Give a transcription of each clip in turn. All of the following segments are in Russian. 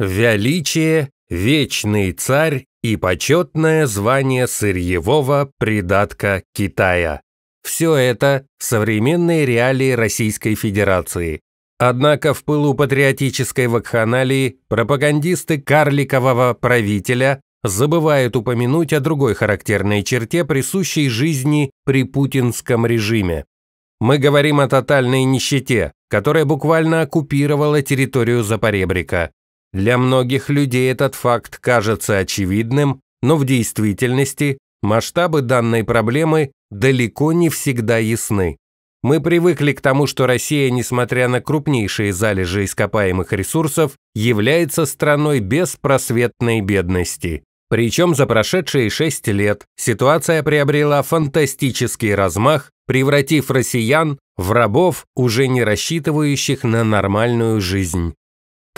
Величие, вечный царь и почетное звание сырьевого придатка Китая. Все это – современные реалии Российской Федерации. Однако в пылу патриотической вакханалии пропагандисты карликового правителя забывают упомянуть о другой характерной черте, присущей жизни при путинском режиме. Мы говорим о тотальной нищете, которая буквально оккупировала территорию Запоребрика. Для многих людей этот факт кажется очевидным, но в действительности масштабы данной проблемы далеко не всегда ясны. Мы привыкли к тому, что Россия, несмотря на крупнейшие залежи ископаемых ресурсов, является страной беспросветной бедности. Причем за прошедшие 6 лет ситуация приобрела фантастический размах, превратив россиян в рабов, уже не рассчитывающих на нормальную жизнь.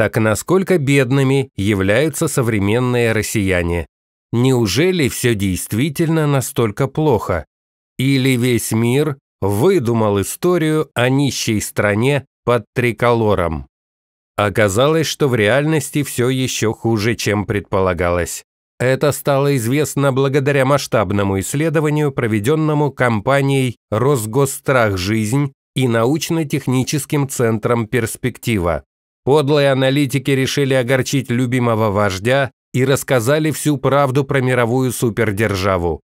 Так насколько бедными являются современные россияне? Неужели все действительно настолько плохо? Или весь мир выдумал историю о нищей стране под триколором? Оказалось, что в реальности все еще хуже, чем предполагалось. Это стало известно благодаря масштабному исследованию, проведенному компанией «Росгосстрах. Жизнь» и научно-техническим центром «Перспектива». Подлые аналитики решили огорчить любимого вождя и рассказали всю правду про мировую супердержаву.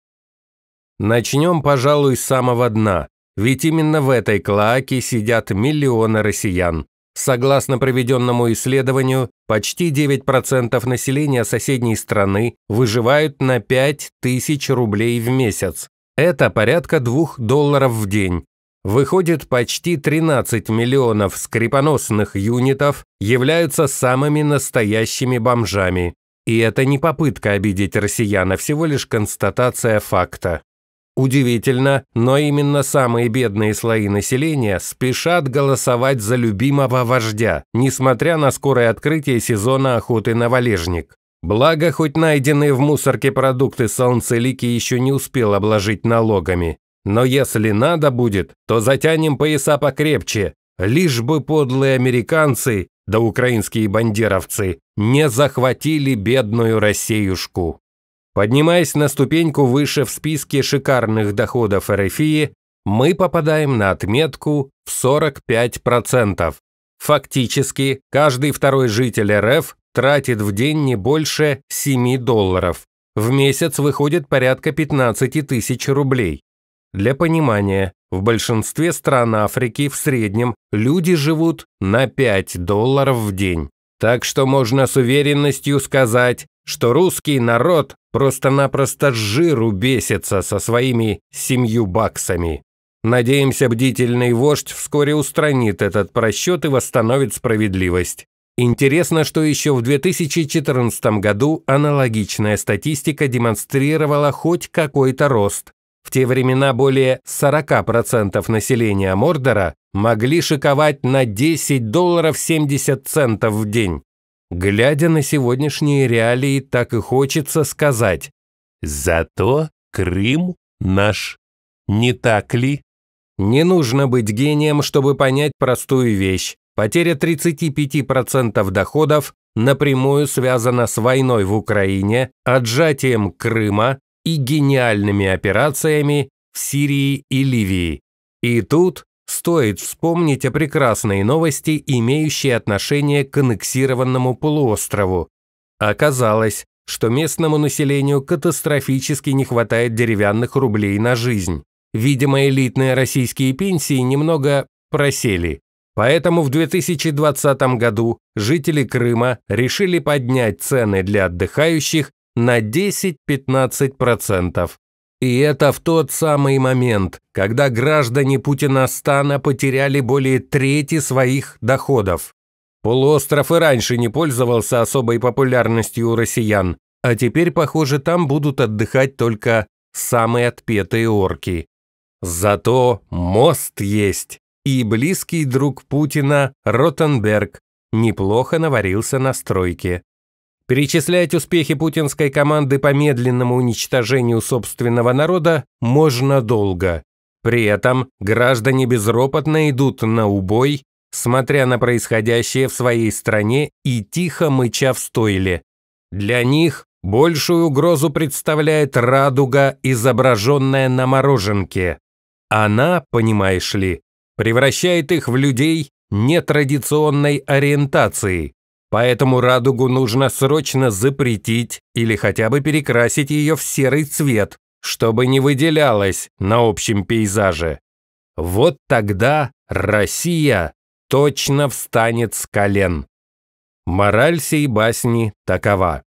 Начнем, пожалуй, с самого дна, ведь именно в этой клоаке сидят миллионы россиян. Согласно проведенному исследованию, почти 9% населения соседней страны выживают на 5 тысяч рублей в месяц. Это порядка 2 долларов в день, Выходит, почти 13 миллионов скрипоносных юнитов являются самыми настоящими бомжами. И это не попытка обидеть россиян, а всего лишь констатация факта. Удивительно, но именно самые бедные слои населения спешат голосовать за любимого вождя, несмотря на скорое открытие сезона охоты на валежник. Благо, хоть найденные в мусорке продукты солнцелики еще не успел обложить налогами. Но если надо будет, то затянем пояса покрепче, лишь бы подлые американцы, да украинские бандеровцы, не захватили бедную Россеюшку. Поднимаясь на ступеньку выше в списке шикарных доходов РФИ, мы попадаем на отметку в 45%. Фактически, каждый второй житель РФ тратит в день не больше 7 долларов. В месяц выходит порядка 15 тысяч рублей. Для понимания, в большинстве стран Африки в среднем люди живут на 5 долларов в день. Так что можно с уверенностью сказать, что русский народ просто-напросто жиру бесится со своими семью баксами. Надеемся, бдительный вождь вскоре устранит этот просчет и восстановит справедливость. Интересно, что еще в 2014 году аналогичная статистика демонстрировала хоть какой-то рост, в те времена более 40% населения Мордора могли шиковать на 10 долларов 70 центов в день. Глядя на сегодняшние реалии, так и хочется сказать «Зато Крым наш». Не так ли? Не нужно быть гением, чтобы понять простую вещь. Потеря 35% доходов напрямую связана с войной в Украине, отжатием Крыма, и гениальными операциями в Сирии и Ливии. И тут стоит вспомнить о прекрасной новости, имеющей отношение к аннексированному полуострову. Оказалось, что местному населению катастрофически не хватает деревянных рублей на жизнь. Видимо, элитные российские пенсии немного просели. Поэтому в 2020 году жители Крыма решили поднять цены для отдыхающих на 10-15%. И это в тот самый момент, когда граждане Путина Стана потеряли более трети своих доходов. Полуостров и раньше не пользовался особой популярностью у россиян, а теперь, похоже, там будут отдыхать только самые отпетые орки. Зато мост есть, и близкий друг Путина Ротенберг неплохо наварился на стройке. Перечислять успехи путинской команды по медленному уничтожению собственного народа можно долго. При этом граждане безропотно идут на убой, смотря на происходящее в своей стране и тихо мыча в стойле. Для них большую угрозу представляет радуга, изображенная на мороженке. Она, понимаешь ли, превращает их в людей нетрадиционной ориентации, Поэтому радугу нужно срочно запретить или хотя бы перекрасить ее в серый цвет, чтобы не выделялась на общем пейзаже. Вот тогда Россия точно встанет с колен. Мораль сей басни такова.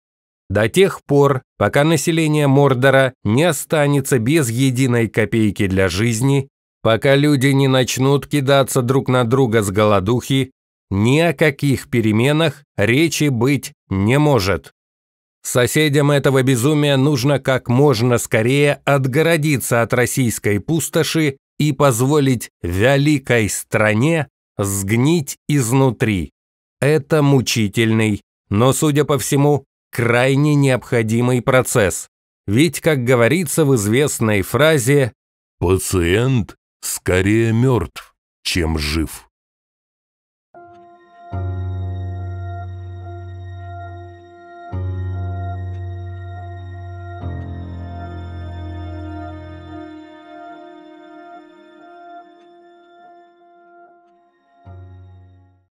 До тех пор, пока население Мордора не останется без единой копейки для жизни, пока люди не начнут кидаться друг на друга с голодухи, ни о каких переменах речи быть не может. Соседям этого безумия нужно как можно скорее отгородиться от российской пустоши и позволить великой стране сгнить изнутри. Это мучительный, но, судя по всему, крайне необходимый процесс. Ведь, как говорится в известной фразе, «Пациент скорее мертв, чем жив».